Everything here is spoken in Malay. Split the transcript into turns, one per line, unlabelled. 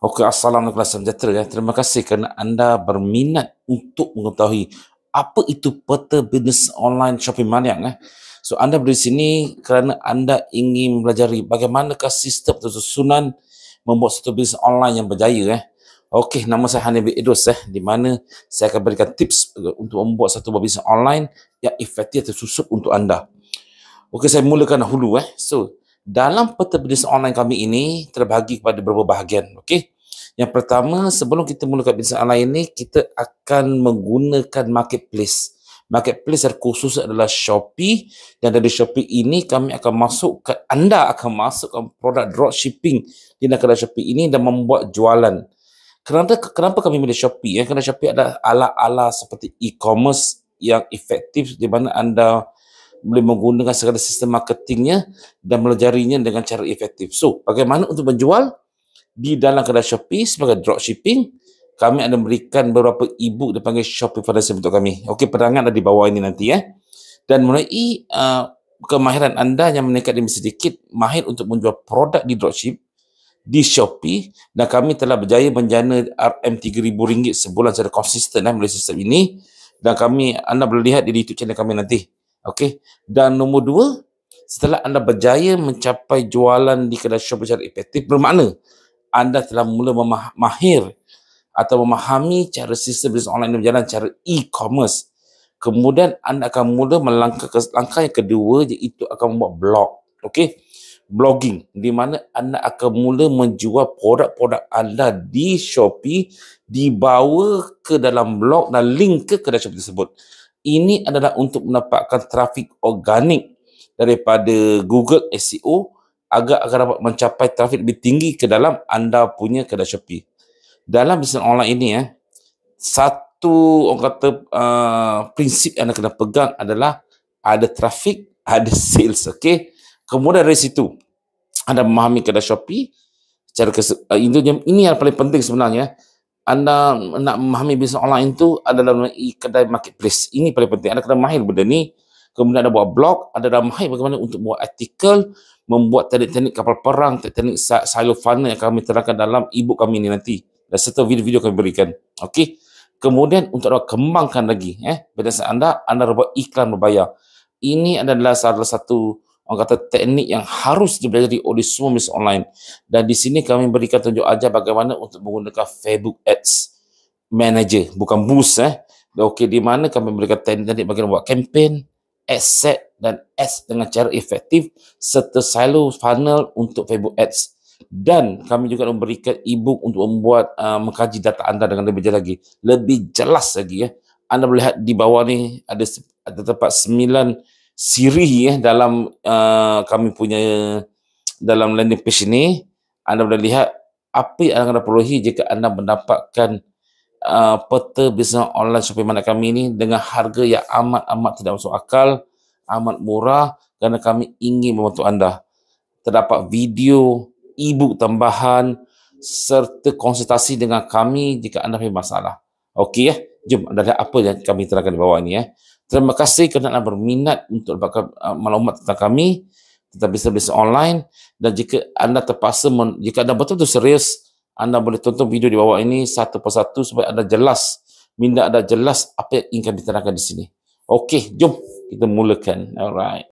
Okey, Assalamualaikum salam sejahtera. Ya. Terima kasih kerana anda berminat untuk mengetahui apa itu peta bisnes online shopping maniak. Ya. So, anda berada di sini kerana anda ingin belajar bagaimanakah sistem atau susunan membuat satu bisnes online yang berjaya. Ya. Okey, nama saya Hanif Edos. Ya, di mana saya akan berikan tips untuk membuat satu bisnes online yang efektif atau susut untuk anda. Okey, saya mulakan dahulu. Ya. So, dalam peta bisnes online kami ini terbahagi kepada beberapa bahagian. Okey. Yang pertama, sebelum kita mulakan bisnes online ini, kita akan menggunakan marketplace. Marketplace yang khusus adalah Shopee dan dari Shopee ini kami akan masuk ke anda akan masuk ke produk dropshipping di negara Shopee ini dan membuat jualan. Kenapa, kenapa kami milih Shopee? Ya? Kerana Shopee ada ala-ala seperti e-commerce yang efektif di mana anda boleh menggunakan segala sistem marketingnya dan melajarinya dengan cara efektif. So, bagaimana untuk menjual di dalam kedai Shopee sebagai dropshipping? Kami ada memberikan beberapa e-book dipanggil Shopee Foundation untuk kami. Okey, perangan ada di bawah ini nanti ya. Eh. Dan mulai uh, kemahiran anda yang meningkat demi sedikit, mahir untuk menjual produk di dropship di Shopee dan kami telah berjaya menjana RM3,000 sebulan secara konsisten eh, melalui sistem ini dan kami anda boleh lihat di YouTube channel kami nanti. Okey. Dan nombor dua, setelah anda berjaya mencapai jualan di kedai shop secara efektif, bermakna anda telah mula memahir atau memahami cara sistem bisnes online ini berjalan cara e-commerce. Kemudian anda akan mula melangkah ke langkah yang kedua iaitu akan membuat blog. Okey. Blogging di mana anda akan mula menjual produk-produk anda di Shopee dibawa ke dalam blog dan link ke kedai Shopee tersebut ini adalah untuk mendapatkan trafik organik daripada Google SEO agar agar dapat mencapai trafik lebih tinggi ke dalam anda punya kedai Shopee. Dalam bisnes online ini eh satu orang kata uh, prinsip yang anda kena pegang adalah ada trafik, ada sales, okey. Kemudian dari situ anda memahami kedai Shopee Cara uh, ini yang paling penting sebenarnya. Eh anda nak memahami bisnes online tu adalah melalui kedai marketplace. Ini paling penting. Anda kena mahir benda ni. Kemudian anda buat blog, anda dah mahir bagaimana untuk buat artikel, membuat teknik-teknik kapal perang, teknik teknik silo funnel yang kami terangkan dalam ebook kami ini nanti. Dan serta video-video kami berikan. Okey. Kemudian untuk anda kembangkan lagi. Eh, Berdasarkan anda, anda buat iklan berbayar. Ini adalah salah satu orang kata teknik yang harus dipelajari oleh semua miss online dan di sini kami berikan tunjuk aja bagaimana untuk menggunakan Facebook Ads Manager bukan boost eh okey di mana kami berikan teknik bagaimana buat kempen ad set dan ads dengan cara efektif serta silo funnel untuk Facebook Ads dan kami juga memberikan ebook untuk membuat uh, mengkaji data anda dengan lebih jelas lagi lebih jelas lagi ya anda melihat di bawah ni ada ada tempat 9 sirih eh, dalam uh, kami punya dalam landing page ini anda boleh lihat apa yang anda perlu jika anda mendapatkan uh, peta bisnes online shopping mana kami ini dengan harga yang amat-amat tidak masuk akal amat murah kerana kami ingin membantu anda terdapat video ebook tambahan serta konsultasi dengan kami jika anda ada masalah Okey ya. Jom anda lihat apa yang kami terangkan di bawah ini ya. Terima kasih kerana anda berminat untuk dapatkan uh, maklumat tentang kami tentang bisnes-bisnes online dan jika anda terpaksa jika anda betul-betul serius anda boleh tonton video di bawah ini satu persatu supaya anda jelas minda anda jelas apa yang ingin diterangkan di sini. Okey, jom kita mulakan. Alright.